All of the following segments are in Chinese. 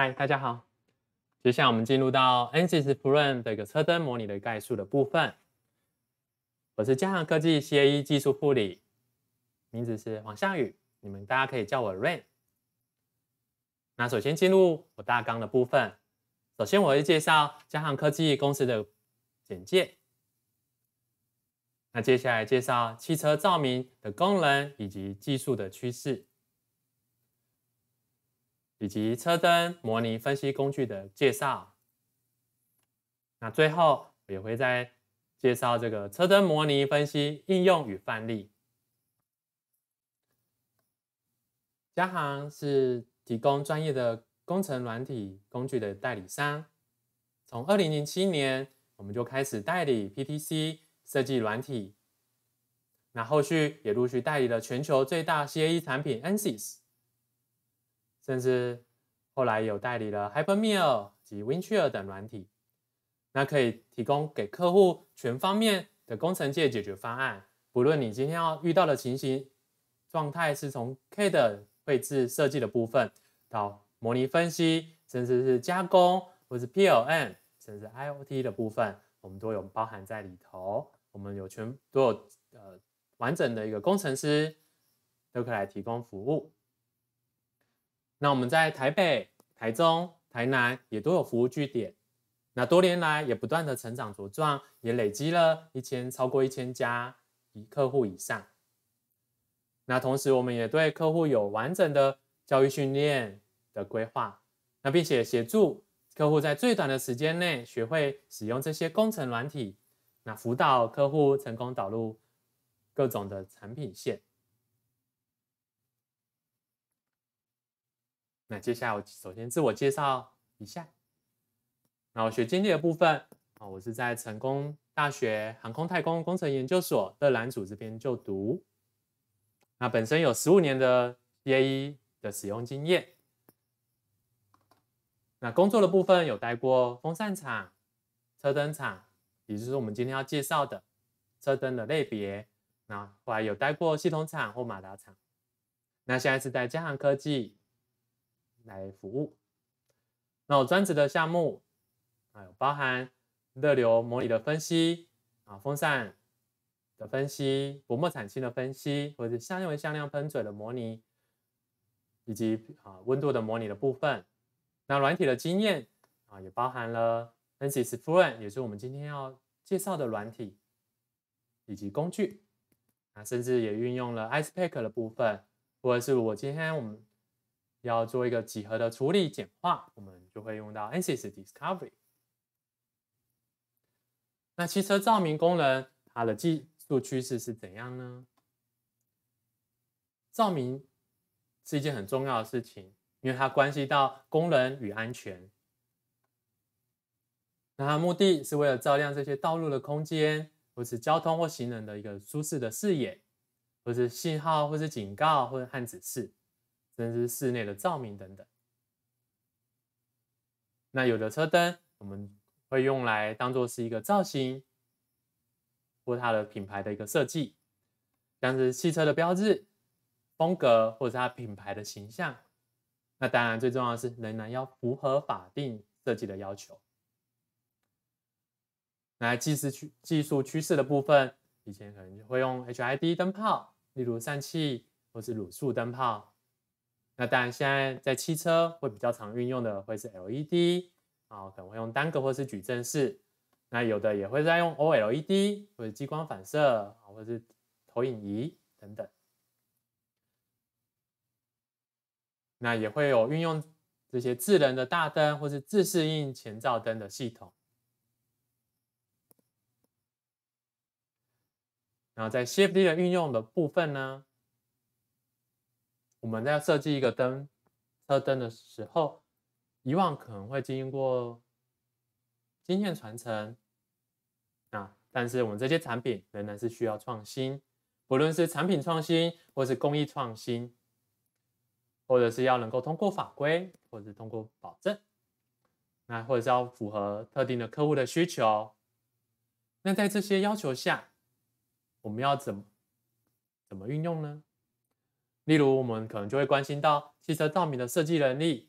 嗨，大家好。接下来我们进入到 NGS Plan 的一个车灯模拟的概述的部分。我是嘉航科技 C A E 技术护理，名字是黄向宇，你们大家可以叫我 Rain。那首先进入我大纲的部分，首先我会介绍嘉航科技公司的简介。那接下来介绍汽车照明的功能以及技术的趋势。以及车灯模拟分析工具的介绍。那最后也会再介绍这个车灯模拟分析应用与范例。嘉航是提供专业的工程软体工具的代理商。从二零零七年，我们就开始代理 PTC 设计软体。那后续也陆续代理了全球最大 CAE 产品 ANSYS。甚至后来有代理了 Hypermill 及 Windchill 等软体，那可以提供给客户全方面的工程界解决方案。不论你今天要遇到的情形、状态，是从 K 的位置设计的部分到模拟分析，甚至是加工或是 PLM，甚至 IOT 的部分，我们都有包含在里头。我们有全都有呃完整的一个工程师都可以来提供服务。那我们在台北、台中、台南也都有服务据点，那多年来也不断的成长茁壮，也累积了一千超过一千家以客户以上。那同时，我们也对客户有完整的教育训练的规划，那并且协助客户在最短的时间内学会使用这些工程软体，那辅导客户成功导入各种的产品线。那接下来我首先自我介绍一下。那我学经济的部分啊，我是在成功大学航空太空工程研究所的能组这边就读。那本身有十五年的 a e 的使用经验。那工作的部分有待过风扇厂、车灯厂，也就是我们今天要介绍的车灯的类别。那后来有待过系统厂或马达厂。那现在是在嘉航科技。来服务，那我专职的项目啊，有包含热流模拟的分析啊，风扇的分析，薄膜产气的分析，或者向量向量喷嘴的模拟，以及啊温度的模拟的部分。那软体的经验啊，也包含了 ANSYS Fluent，也是我们今天要介绍的软体，以及工具，啊，甚至也运用了 ICEPACK 的部分，或者是我今天我们。要做一个几何的处理简化，我们就会用到 ANSYS Discovery。那汽车照明功能，它的技术趋势是怎样呢？照明是一件很重要的事情，因为它关系到功能与安全。那它目的是为了照亮这些道路的空间，或是交通或行人的一个舒适的视野，或是信号，或是警告，或是指示。甚至室内的照明等等。那有的车灯我们会用来当做是一个造型，或它的品牌的一个设计，像是汽车的标志、风格，或是它品牌的形象。那当然最重要的是，仍然要符合法定设计的要求。那技术趋技术趋势的部分，以前可能就会用 HID 灯泡，例如疝气或是卤素灯泡。那当然，现在在汽车会比较常运用的会是 LED 啊，可能会用单个或是矩阵式。那有的也会在用 OLED 或者激光反射或者是投影仪等等。那也会有运用这些智能的大灯或是自适应前照灯的系统。然后在 c f d 的运用的部分呢？我们在设计一个灯车灯的时候，以往可能会经过经验传承，啊，但是我们这些产品仍然是需要创新，不论是产品创新，或是工艺创新，或者是要能够通过法规，或者是通过保证，那或者是要符合特定的客户的需求，那在这些要求下，我们要怎怎么运用呢？例如，我们可能就会关心到汽车照明的设计能力，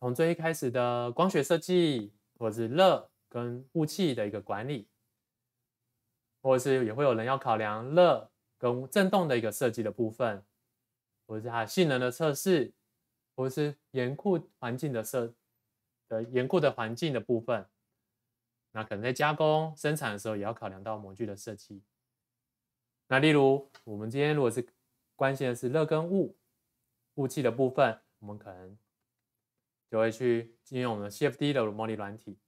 从最一开始的光学设计，或者是热跟雾气的一个管理，或者是也会有人要考量热跟振动的一个设计的部分，或者是它性能的测试，或者是严酷环境的设的严酷的环境的部分。那可能在加工生产的时候，也要考量到模具的设计。那例如，我们今天如果是。关系的是热跟雾雾气的部分，我们可能就会去应用我们的 CFD 的模拟软体。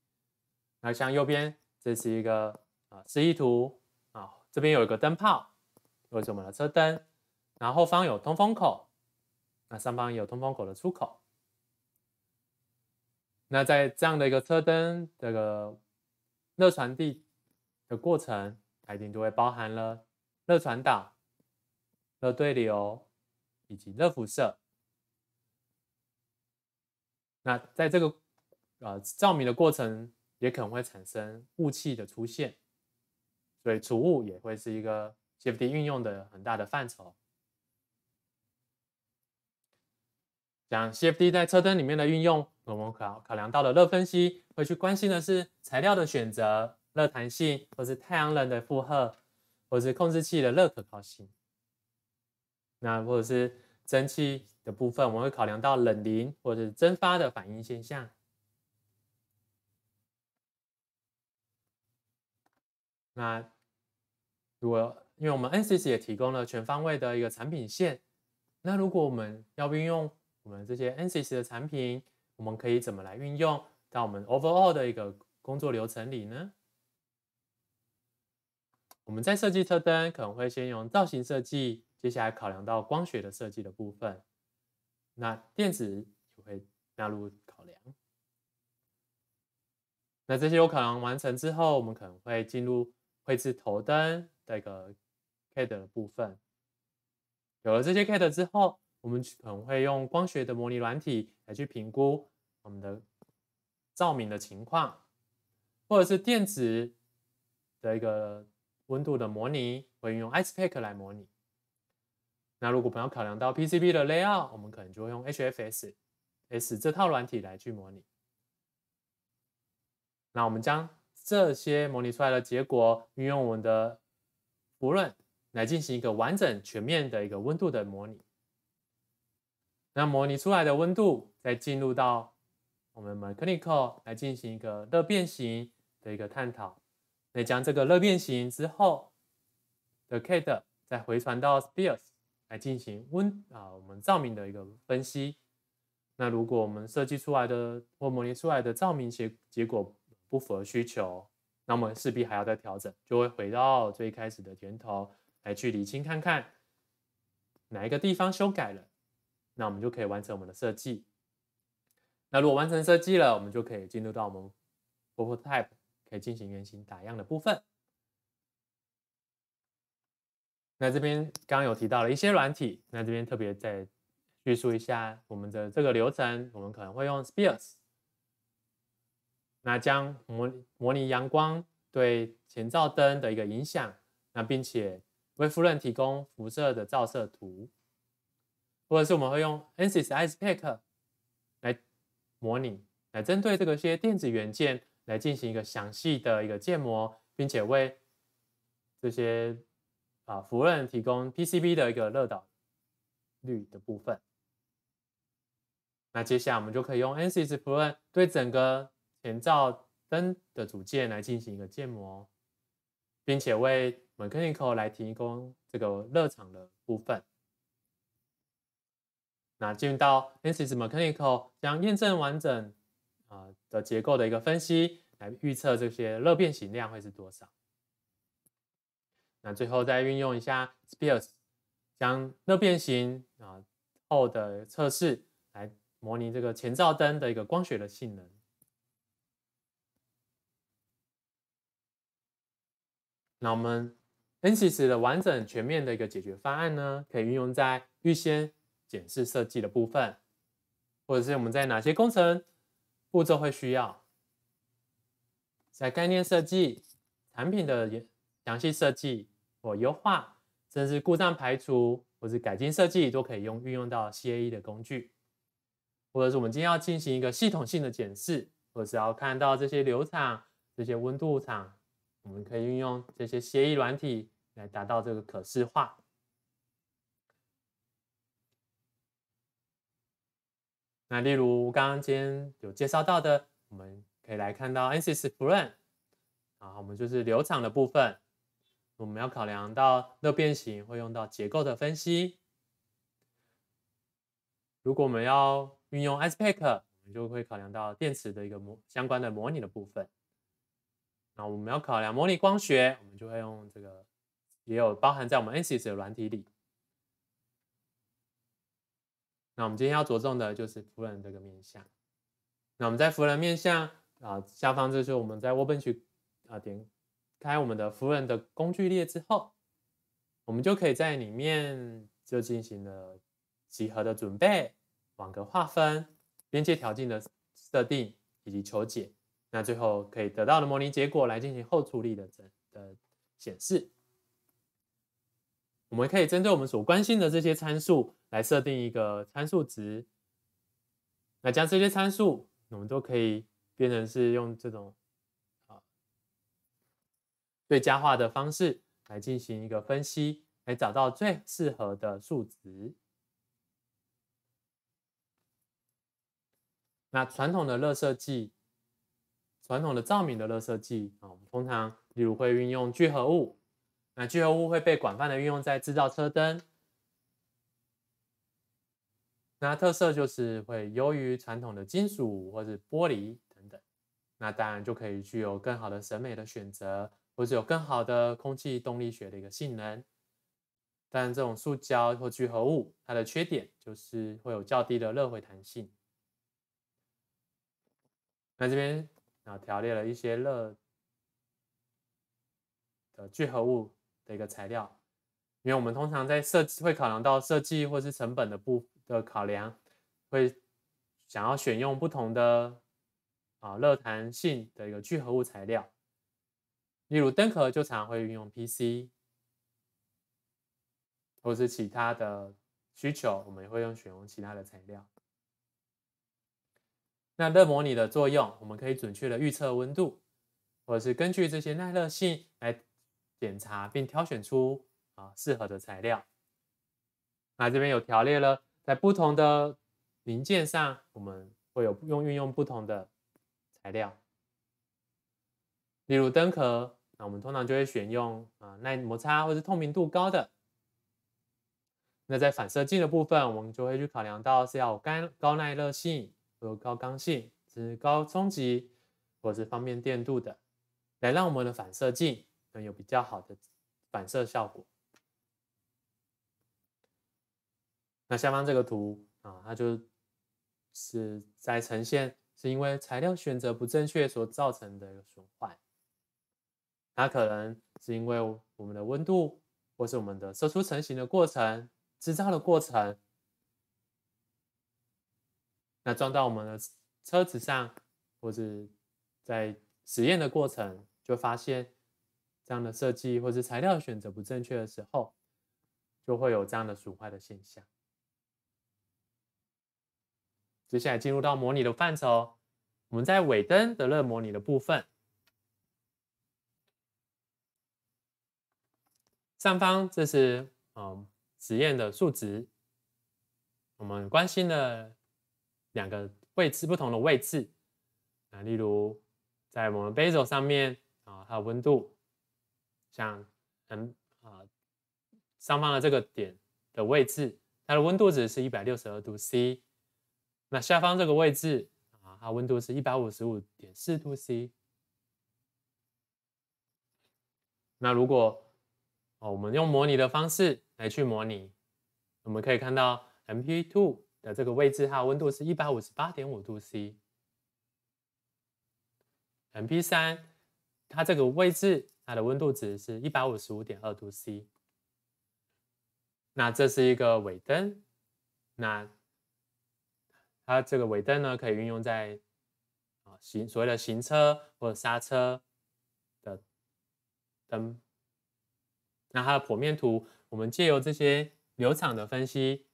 那像右边这是一个啊示意图啊，这边有一个灯泡，这是我们的车灯，然后后方有通风口，那上方有通风口的出口。那在这样的一个车灯这个热传递的过程，它一定就会包含了热传导。热对流以及热辐射，那在这个呃照明的过程也可能会产生雾气的出现，所以储物也会是一个 CFD 运用的很大的范畴。讲 CFD 在车灯里面的运用，我们考考量到了热分析，会去关心的是材料的选择、热弹性，或是太阳能的负荷，或是控制器的热可靠性。那或者是蒸汽的部分，我们会考量到冷凝或者是蒸发的反应现象。那如果因为我们 NCS 也提供了全方位的一个产品线，那如果我们要运用我们这些 NCS 的产品，我们可以怎么来运用到我们 overall 的一个工作流程里呢？我们在设计车灯，可能会先用造型设计。接下来考量到光学的设计的部分，那电子也会纳入考量。那这些有可能完成之后，我们可能会进入绘制头灯这个 CAD 的部分。有了这些 CAD 之后，我们可能会用光学的模拟软体来去评估我们的照明的情况，或者是电子的一个温度的模拟，会用 Icepak c 来模拟。那如果我们要考量到 PCB 的 layout，我们可能就会用 HFS S 这套软体来去模拟。那我们将这些模拟出来的结果运用我们的博论来进行一个完整、全面的一个温度的模拟。那模拟出来的温度再进入到我们 Mechanical 来进行一个热变形的一个探讨。那将这个热变形之后的 CAD 再回传到 s p e r s 来进行温啊，我们照明的一个分析。那如果我们设计出来的或模拟出来的照明结结果不符合需求，那我们势必还要再调整，就会回到最开始的源头来去理清看看哪一个地方修改了，那我们就可以完成我们的设计。那如果完成设计了，我们就可以进入到我们 prototype 可以进行原型打样的部分。那这边刚刚有提到了一些软体，那这边特别再叙述一下我们的这个流程，我们可能会用 Speirs，那将模模拟阳光对前照灯的一个影响，那并且为夫人提供辐射的照射图，或者是我们会用 ANSYS Icepak 来模拟，来针对这个些电子元件来进行一个详细的一个建模，并且为这些。啊，福润提供 PCB 的一个热导率的部分。那接下来我们就可以用 ANSYS f l 对整个前照灯的组件来进行一个建模，并且为 Mechanical 来提供这个热场的部分。那进入到 ANSYS Mechanical，将验证完整啊的结构的一个分析，来预测这些热变形量会是多少。那最后再运用一下 s p e a r s 将热变形啊后的测试，来模拟这个前照灯的一个光学的性能。那我们 NCS 的完整全面的一个解决方案呢，可以运用在预先检视设计的部分，或者是我们在哪些工程步骤会需要，在概念设计、产品的详细设计。或优化，甚至故障排除，或是改进设计，都可以用运用到 CAE 的工具。或者是我们今天要进行一个系统性的检视，或者是要看到这些流场、这些温度场，我们可以运用这些 CAE 软体来达到这个可视化。那例如刚刚今天有介绍到的，我们可以来看到 ANSYS Fluent，啊，我们就是流场的部分。我们要考量到热变形会用到结构的分析。如果我们要运用 ISPACK，我们就会考量到电池的一个模相关的模拟的部分。那我们要考量模拟光学，我们就会用这个，也有包含在我们 ANSYS 的软体里。那我们今天要着重的就是弗伦这个面向。那我们在弗伦面向啊下方就是我们在 Weben c h 啊点。开我们的 f 人的工具列之后，我们就可以在里面就进行了集合的准备、网格划分、边界条件的设定以及求解。那最后可以得到的模拟结果来进行后处理的整的显示。我们可以针对我们所关心的这些参数来设定一个参数值。那将这些参数，我们都可以变成是用这种。最佳化的方式来进行一个分析，来找到最适合的数值。那传统的热色剂，传统的照明的热色剂啊，我们通常例如会运用聚合物，那聚合物会被广泛的运用在制造车灯。那特色就是会优于传统的金属或是玻璃。那当然就可以具有更好的审美的选择，或者有更好的空气动力学的一个性能。但这种塑胶或聚合物，它的缺点就是会有较低的热回弹性。那这边啊，条列了一些热的聚合物的一个材料，因为我们通常在设计会考量到设计或是成本的部的考量，会想要选用不同的。啊，热弹性的一个聚合物材料，例如灯壳就常会运用 PC，或是其他的需求，我们也会用选用其他的材料。那热模拟的作用，我们可以准确的预测温度，或者是根据这些耐热性来检查并挑选出啊适合的材料。那这边有条列了，在不同的零件上，我们会有用运用不同的。材料，例如灯壳，那我们通常就会选用啊耐摩擦或是透明度高的。那在反射镜的部分，我们就会去考量到是要干高耐热性，有高刚性，是高冲击，或是方便电镀的，来让我们的反射镜能有比较好的反射效果。那下方这个图啊，它就是在呈现。是因为材料选择不正确所造成的损坏，那可能是因为我们的温度，或是我们的射出成型的过程、制造的过程，那装到我们的车子上，或是在实验的过程就发现这样的设计或是材料选择不正确的时候，就会有这样的损坏的现象。接下来进入到模拟的范畴，我们在尾灯的热模拟的部分，上方这是嗯实验的数值，我们关心的两个位置不同的位置，那例如在我们 basel 上面啊，它的温度像嗯啊上方的这个点的位置，它的温度值是一百六十二度 C。那下方这个位置啊，它温度是一百五十五点四度 C。那如果哦，我们用模拟的方式来去模拟，我们可以看到 MP two 的这个位置，它的温度是一百五十八点五度 C。MP 三，它这个位置，它的温度值是一百五十五点二度 C。那这是一个尾灯，那。它这个尾灯呢，可以运用在啊行所谓的行车或者刹车的灯。那它的剖面图，我们借由这些流场的分析，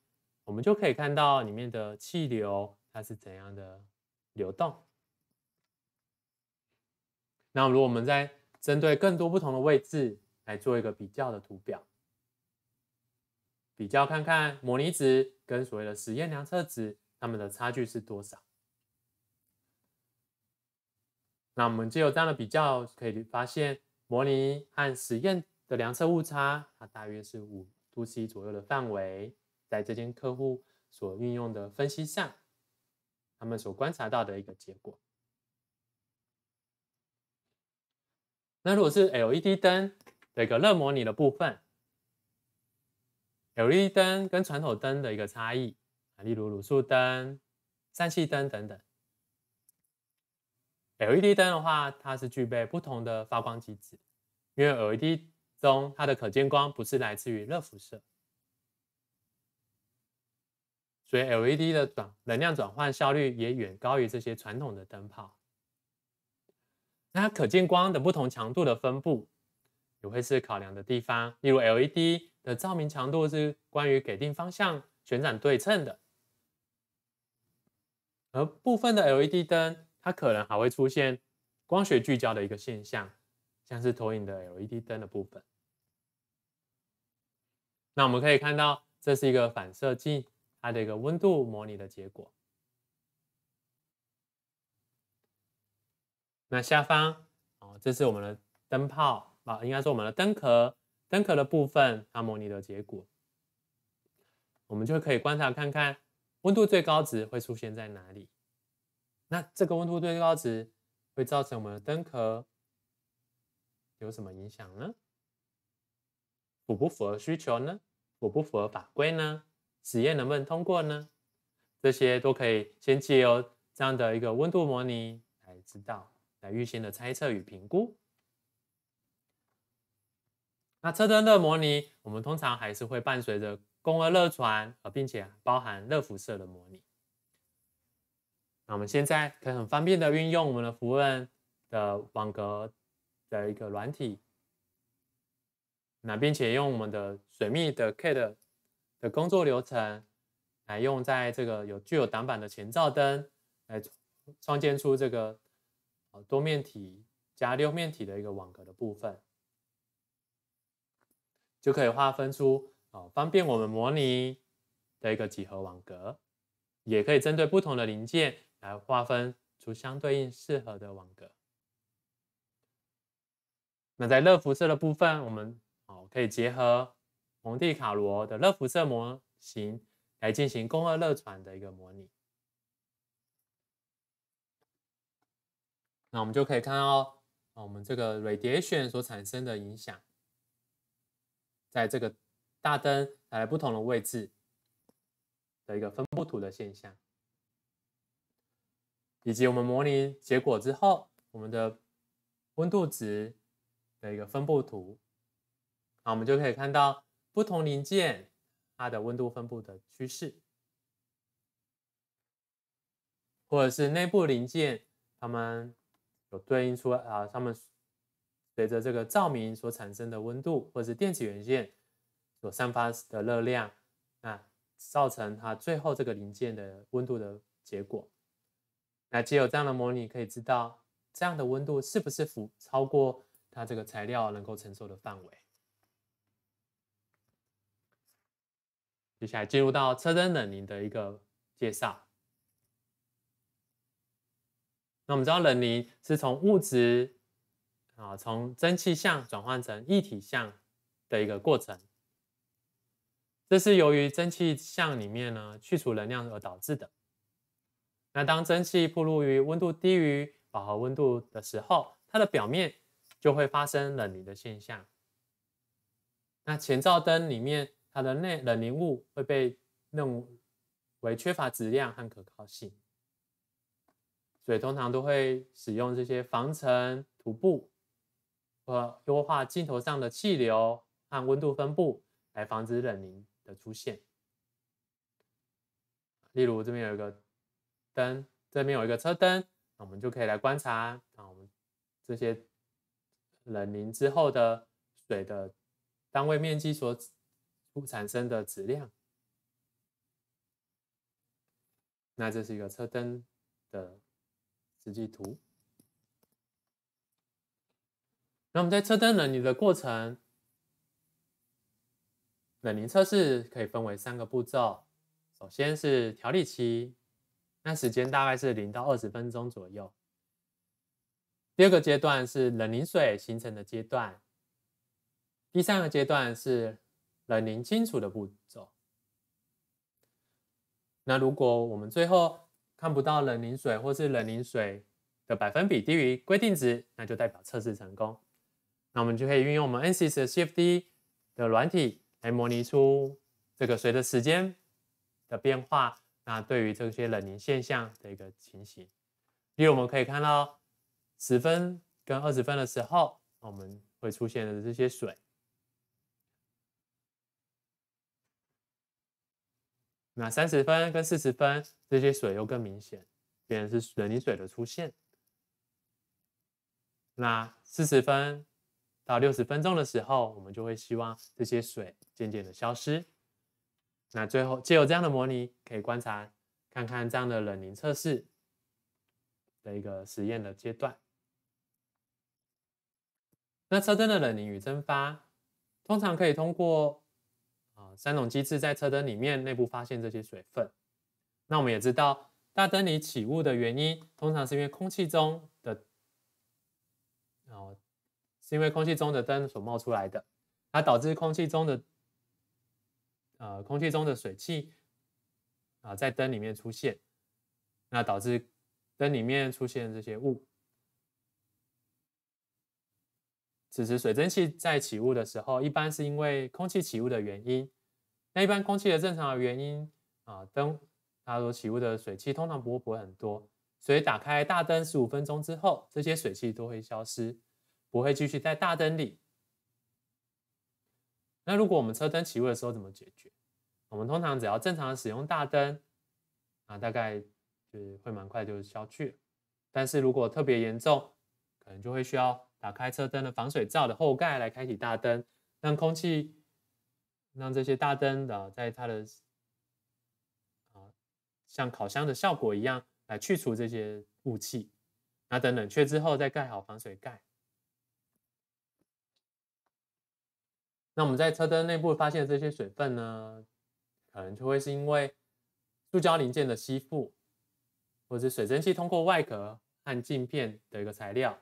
我们就可以看到里面的气流它是怎样的流动。那如果我们在针对更多不同的位置来做一个比较的图表，比较看看模拟值跟所谓的实验量测值。它们的差距是多少？那我们就有这样的比较，可以发现模拟和实验的量测误差，它大约是五度 C 左右的范围，在这间客户所运用的分析上，他们所观察到的一个结果。那如果是 LED 灯的一个热模拟的部分，LED 灯跟传统灯的一个差异。例如卤素灯、氙气灯等等，LED 灯的话，它是具备不同的发光机制，因为 LED 中它的可见光不是来自于热辐射，所以 LED 的转能量转换效率也远高于这些传统的灯泡。那可见光的不同强度的分布也会是考量的地方，例如 LED 的照明强度是关于给定方向旋转对称的。而部分的 LED 灯，它可能还会出现光学聚焦的一个现象，像是投影的 LED 灯的部分。那我们可以看到，这是一个反射镜，它的一个温度模拟的结果。那下方，哦，这是我们的灯泡，啊，应该说我们的灯壳，灯壳的部分它模拟的结果，我们就可以观察看看。温度最高值会出现在哪里？那这个温度最高值会造成我们的灯壳有什么影响呢？符不符合需求呢？符不符合法规呢？实验能不能通过呢？这些都可以先借由这样的一个温度模拟来知道，来预先的猜测与评估。那车灯的模拟，我们通常还是会伴随着。共的热传，呃，并且包含热辐射的模拟。那我们现在可以很方便的运用我们的 f 文的网格的一个软体，那并且用我们的水密的 CAD 的工作流程，来用在这个有具有挡板的前照灯，来创建出这个多面体加六面体的一个网格的部分，就可以划分出。好，方便我们模拟的一个几何网格，也可以针对不同的零件来划分出相对应适合的网格。那在热辐射的部分，我们好可以结合蒙地卡罗的热辐射模型来进行功二热传的一个模拟。那我们就可以看到我们这个 radiation 所产生的影响，在这个。大灯在不同的位置的一个分布图的现象，以及我们模拟结果之后，我们的温度值的一个分布图，那我们就可以看到不同零件它的温度分布的趋势，或者是内部零件它们有对应出啊，它们随着这个照明所产生的温度，或者是电子元件。所散发的热量啊，造成它最后这个零件的温度的结果。那只有这样的模拟，可以知道这样的温度是不是符超过它这个材料能够承受的范围。接下来进入到车灯冷凝的一个介绍。那我们知道冷凝是从物质啊，从蒸汽相转换成液体相的一个过程。这是由于蒸汽相里面呢去除能量而导致的。那当蒸汽暴露于温度低于饱和温度的时候，它的表面就会发生冷凝的现象。那前照灯里面它的内冷凝物会被认为缺乏质量和可靠性，所以通常都会使用这些防尘涂布和优化镜头上的气流和温度分布来防止冷凝。的出现，例如这边有一个灯，这边有一个车灯，那我们就可以来观察啊，我们这些冷凝之后的水的单位面积所产生的质量。那这是一个车灯的实际图，那我们在车灯冷凝的过程。冷凝测试可以分为三个步骤，首先是调理期，那时间大概是零到二十分钟左右。第二个阶段是冷凝水形成的阶段，第三个阶段是冷凝清除的步骤。那如果我们最后看不到冷凝水，或是冷凝水的百分比低于规定值，那就代表测试成功。那我们就可以运用我们 n c s CFD 的软体。来模拟出这个随着时间的变化，那对于这些冷凝现象的一个情形。例如我们可以看到，十分跟二十分的时候，我们会出现的这些水。那三十分跟四十分，这些水又更明显，变成是冷凝水的出现。那四十分。到六十分钟的时候，我们就会希望这些水渐渐的消失。那最后，借由这样的模拟，可以观察看看这样的冷凝测试的一个实验的阶段。那车灯的冷凝与蒸发，通常可以通过啊三种机制在车灯里面内部发现这些水分。那我们也知道，大灯里起雾的原因，通常是因为空气中的哦。是因为空气中的灯所冒出来的，那导致空气中的，呃，空气中的水汽啊，在灯里面出现，那导致灯里面出现这些雾。此时水蒸气在起雾的时候，一般是因为空气起雾的原因。那一般空气的正常的原因啊，灯它所起雾的水汽通常不会很多，所以打开大灯十五分钟之后，这些水汽都会消失。不会继续在大灯里。那如果我们车灯起雾的时候怎么解决？我们通常只要正常使用大灯，啊，大概就是会蛮快就消去。但是如果特别严重，可能就会需要打开车灯的防水罩的后盖来开启大灯，让空气让这些大灯的在它的啊像烤箱的效果一样来去除这些雾气。那等冷却之后再盖好防水盖。那我们在车灯内部发现这些水分呢，可能就会是因为塑胶零件的吸附，或者是水蒸气通过外壳和镜片的一个材料，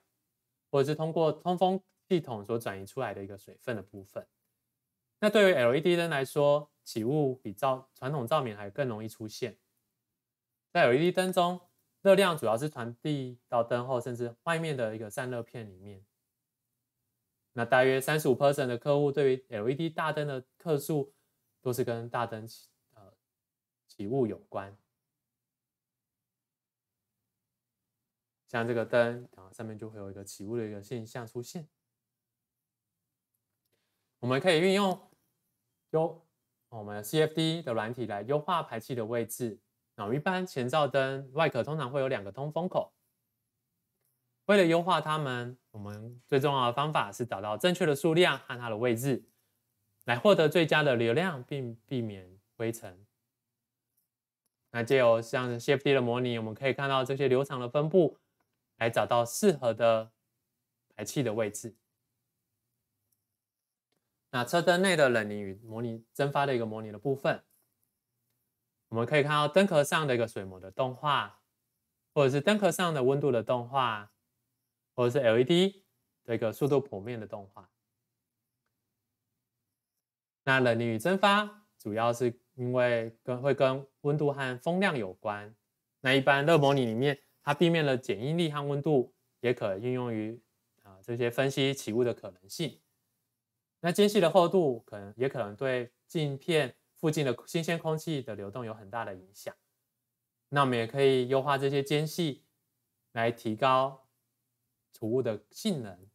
或者是通过通风系统所转移出来的一个水分的部分。那对于 LED 灯来说，起雾比照传统照明还更容易出现。在 LED 灯中，热量主要是传递到灯后甚至外面的一个散热片里面。那大约三十五 percent 的客户对于 LED 大灯的克数都是跟大灯起呃起雾有关，像这个灯，然后上面就会有一个起雾的一个现象出现。我们可以运用优我们的 CFD 的软体来优化排气的位置。我们一般前照灯外壳通常会有两个通风口，为了优化它们。我们最重要的方法是找到正确的数量和它的位置，来获得最佳的流量，并避免灰尘。那借由像 CFD 的模拟，我们可以看到这些流场的分布，来找到适合的排气的位置。那车灯内的冷凝与模拟蒸发的一个模拟的部分，我们可以看到灯壳上的一个水膜的动画，或者是灯壳上的温度的动画。或者是 LED 这个速度谱面的动画。那冷凝与蒸发主要是因为跟会跟温度和风量有关。那一般热模拟里面，它避免了剪应力和温度，也可运用于啊这些分析起雾的可能性。那间隙的厚度可能也可能对镜片附近的新鲜空气的流动有很大的影响。那我们也可以优化这些间隙来提高。服务的性能。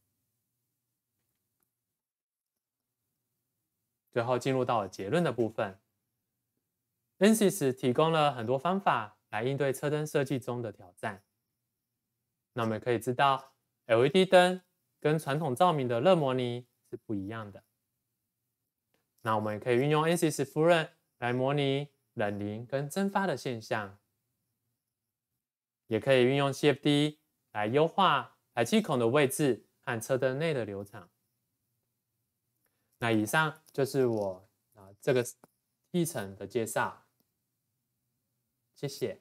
最后进入到了结论的部分。ANSYS 提供了很多方法来应对车灯设计中的挑战。那我们可以知道，LED 灯跟传统照明的热模拟是不一样的。那我们也可以运用 ANSYS f l u n 来模拟冷凝跟蒸发的现象，也可以运用 CFD 来优化。排气孔的位置和车灯内的流场。那以上就是我啊这个议程的介绍，谢谢。